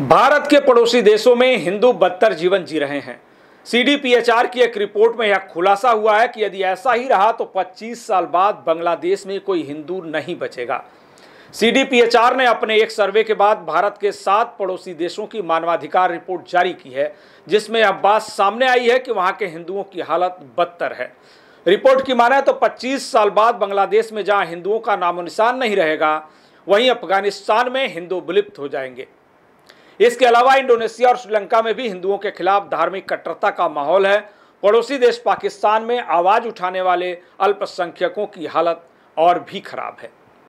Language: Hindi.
भारत के पड़ोसी देशों में हिंदू बदतर जीवन जी रहे हैं सीडीपीएचआर की एक रिपोर्ट में यह खुलासा हुआ है कि यदि ऐसा ही रहा तो 25 साल बाद बांग्लादेश में कोई हिंदू नहीं बचेगा सीडीपीएचआर ने अपने एक सर्वे के बाद भारत के सात पड़ोसी देशों की मानवाधिकार रिपोर्ट जारी की है जिसमें अब बात सामने आई है कि वहां के हिंदुओं की हालत बदतर है रिपोर्ट की माना है तो पच्चीस साल बाद बांग्लादेश में जहाँ हिंदुओं का नामो निशान नहीं रहेगा वहीं अफगानिस्तान में हिंदू विलुप्त हो जाएंगे इसके अलावा इंडोनेशिया और श्रीलंका में भी हिंदुओं के खिलाफ धार्मिक कट्टरता का माहौल है पड़ोसी देश पाकिस्तान में आवाज़ उठाने वाले अल्पसंख्यकों की हालत और भी खराब है